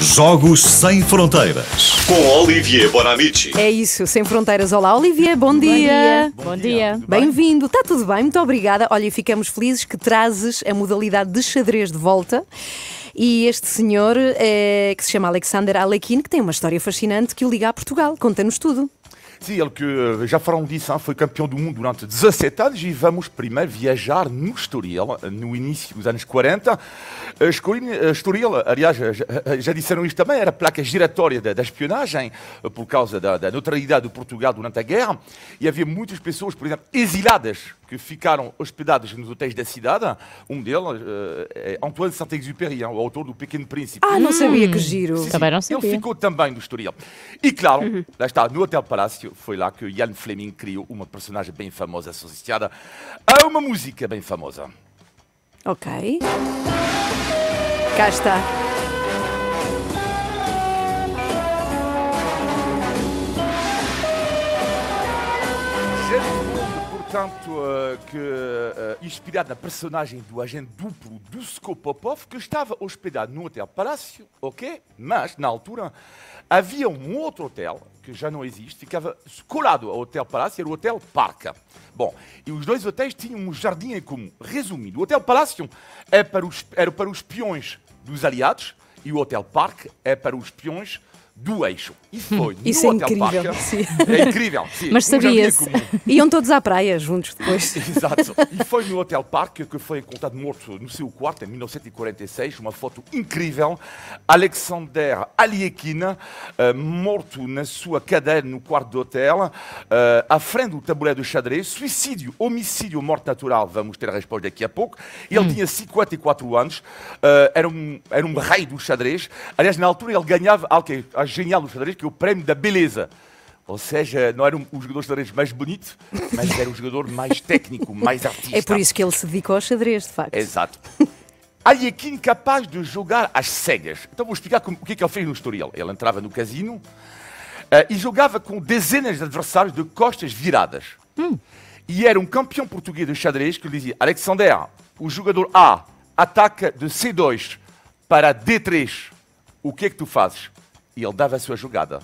Jogos Sem Fronteiras com Olivier Bonamici. É isso, Sem Fronteiras. Olá, Olivier, bom, bom dia. dia. Bom, bom dia. dia. Bem-vindo, está tudo bem? Muito obrigada. Olha, e ficamos felizes que trazes a modalidade de xadrez de volta. E este senhor, é, que se chama Alexander Alekhine, que tem uma história fascinante que o liga a Portugal. Conta-nos tudo. Sim, ele que já foram disso, foi campeão do mundo durante 17 anos e vamos primeiro viajar no Estoril, eh, no início dos anos 40. Eh, eh, Estoril, aliás, já disseram isto também, era placa giratória da, da espionagem por causa da, da neutralidade de Portugal durante a guerra e havia muitas pessoas, por exemplo, exiladas que ficaram hospedados nos hotéis da cidade. Um deles eh, é Antoine Saint-Exupéry, o autor do Pequeno Príncipe. Ah, não sabia que hum, giro. Sim, também não sabia. Ele ficou também no historial. E claro, uhum. lá está, no Hotel Palácio, foi lá que Ian Fleming criou uma personagem bem famosa associada a uma música bem famosa. Ok. Cá está. portanto, uh, eh, que, uh, eh, inspirado na personagem do agente duplo Dusko Popov, que estava hospedado no Hotel Palácio, ok? Mas, na altura, havia um outro hotel, que já não existe, ficava colado ao Hotel Palácio, era o Hotel Parca. Bom, e os dois hotéis tinham um jardim em comum. Resumindo, o Hotel Palácio é para os, era para os peões dos aliados e o Hotel Parque é para os peões do Eixo. E foi Isso no é Hotel incrível, Sim. É incrível, sim. Mas sabias. Iam todos à praia juntos depois. Exato. E foi no Hotel Parque que foi encontrado morto no seu quarto em 1946, uma foto incrível. Alexander Aliekin, uh, eh, morto na sua cadeira no quarto do hotel, uh, à frente do tabuleiro de xadrez. Suicídio, homicídio, morte natural, vamos ter a resposta daqui a pouco. Ele hum. tinha 54 anos, uh, era, um, era um rei do xadrez. Aliás, na altura ele ganhava, ah, okay, genial no xadrez, que é o prémio da beleza. Ou seja, não era um, um jogador de xadrez mais bonito, mas era um jogador mais técnico, mais artista. É por isso que ele se dedicou ao xadrez, de facto. Exato. Aliakin capaz de jogar às cegas. Então vou explicar como, o que é que ele fez no historial. Ele entrava no casino uh, e jogava com dezenas de adversários de costas viradas. Hum. E era um campeão português de xadrez que lhe dizia: Alexander, o jogador A ataca de C2 para D3. O que é que tu fazes? e ele dava a sua jogada.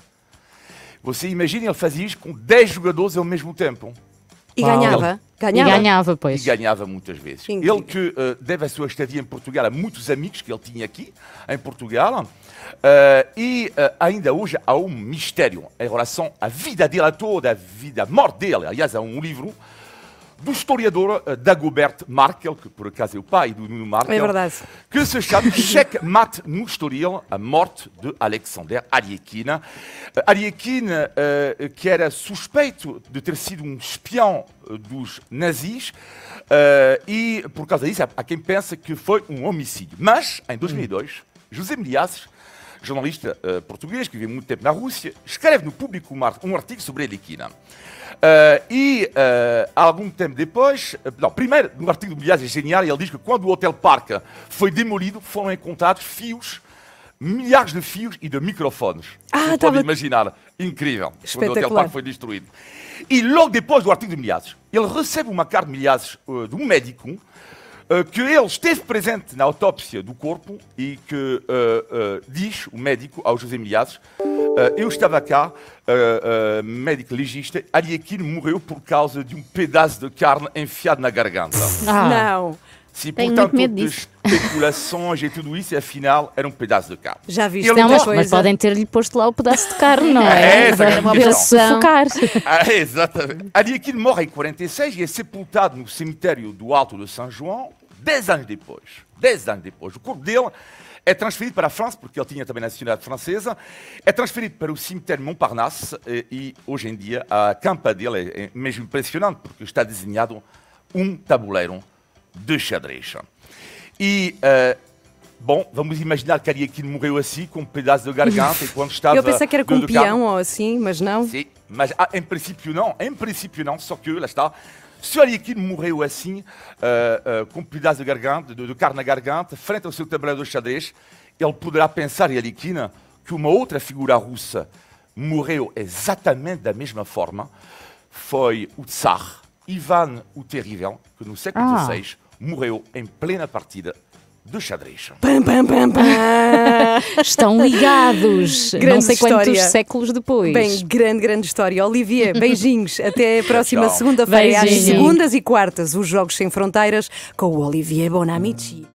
Você imagina, ele fazia isto com 10 jogadores ao mesmo tempo. E ganhava. Ganhava. E ganhava, pois. E ganhava muitas vezes. Ele que uh, deve a sua estadia em Portugal a muitos amigos que ele tinha aqui, em Portugal, uh, e uh, ainda hoje há um mistério em relação à vida dele toda, à vida, à morte dele. Aliás, há um livro do historiador eh, Dagobert Markel, que por acaso é o pai do Nuno Markel, é verdade. que se chama Checkmate no Estoril, a morte de Alexander Ariekina. Eh, Ariekina, eh, que era suspeito de ter sido um espião dos nazis, e por causa disso há quem pensa que foi um homicídio. Mas, em 2002, hum. José Meliasses jornalista uh, português que vive muito tempo na Rússia, escreve no público um artigo sobre a Lequina. Uh, é? eh, e uh, algum tempo depois, não, primeiro, no artigo de é genial, ele diz que quando o Hotel Parca foi demolido, foram encontrados fios, milhares de fios e de microfones. Ah, Você pode imaginar. Incrível. Quando o Hotel Parca foi destruído. E logo depois do artigo de Milhazes, ele recebe uma carta de Milhazes de um médico eh, que ele esteve presente na autópsia do corpo e que eh, eh, diz o médico ao José Milhazes eu estava cá, médico legista, ali ele morreu por causa de um pedaço de carne enfiado na garganta. Ah. Não. Se Tenho portanto medo disso. especulações e tudo isso, afinal, era um pedaço de carne. Já viste Ele, mas, coisa. mas podem ter-lhe posto lá o pedaço de carne, não é? é essa é uma para sufocar. Ah, é, exatamente. Ali aquilo morre em 46 e é sepultado no cemitério do Alto de São João, 10 anos depois. Dez anos depois. O corpo dele é transferido para a França, porque ele tinha também nacionalidade francesa, é transferido para o cemitério Montparnasse e, eh, e hoje em dia a campa dele é, é mesmo impressionante, porque está desenhado um tabuleiro de xadrez. E eh, Bom, vamos imaginar que Ariaquino morreu assim, com um pedaço de garganta, enquanto estava... Eu pensei que era com um peão ou assim, mas não. Sim, mas ah, em princípio não, em princípio não, só que lá está. Se Ariaquino morreu assim, uh, uh, com um pedaço de garganta, de, de, carne na garganta, frente ao seu tabuleiro de xadrez, ele poderá pensar, Ariaquino, né, que uma outra figura russa morreu exatamente da mesma forma, foi o Tsar Ivan o Terrível, que no século XVI ah morreu em plena partida do xadrez. Pam, pam, pam, pam. Estão ligados. Grande Não sei história. quantos séculos depois. Bem, grande, grande história. Olivier, beijinhos. Até a próxima segunda-feira, às segundas e quartas, os Jogos Sem Fronteiras, com o Olivier Bonamici.